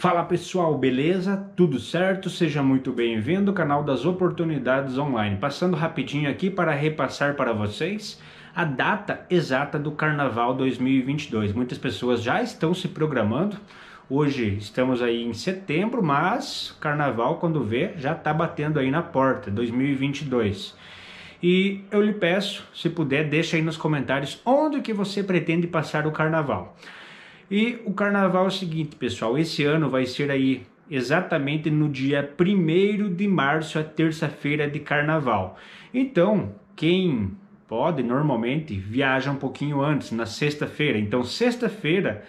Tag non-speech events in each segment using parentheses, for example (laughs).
Fala pessoal, beleza? Tudo certo? Seja muito bem-vindo ao canal das Oportunidades Online. Passando rapidinho aqui para repassar para vocês a data exata do Carnaval 2022. Muitas pessoas já estão se programando. Hoje estamos aí em setembro, mas Carnaval, quando vê, já está batendo aí na porta, 2022. E eu lhe peço, se puder, deixa aí nos comentários onde que você pretende passar o Carnaval. E o carnaval é o seguinte, pessoal, esse ano vai ser aí exatamente no dia 1 de março, a é terça-feira de carnaval. Então, quem pode normalmente viaja um pouquinho antes, na sexta-feira. Então, sexta-feira,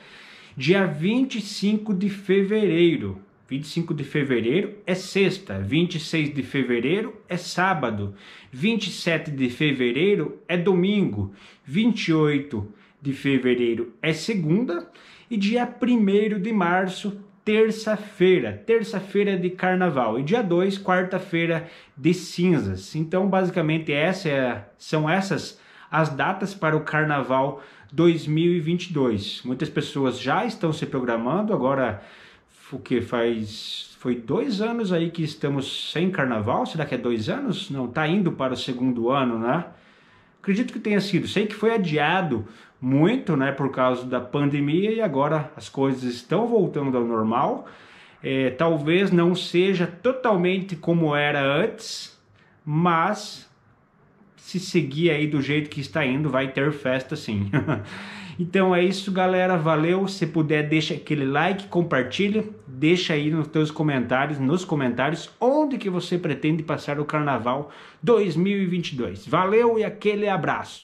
dia 25 de fevereiro. 25 de fevereiro é sexta, 26 de fevereiro é sábado, 27 de fevereiro é domingo, 28 de fevereiro é segunda e dia 1 de março, terça-feira, terça-feira de carnaval e dia 2, quarta-feira de cinzas. Então, basicamente essa é, são essas as datas para o carnaval 2022. Muitas pessoas já estão se programando agora o que faz foi dois anos aí que estamos sem carnaval será que é dois anos não tá indo para o segundo ano né acredito que tenha sido sei que foi adiado muito, né, por causa da pandemia e agora as coisas estão voltando ao normal. É, talvez não seja totalmente como era antes, mas se seguir aí do jeito que está indo, vai ter festa sim. (laughs) então é isso, galera. Valeu. Se puder, deixa aquele like, compartilha, deixa aí nos teus comentários, nos comentários, onde que você pretende passar o Carnaval 2022. Valeu e aquele abraço.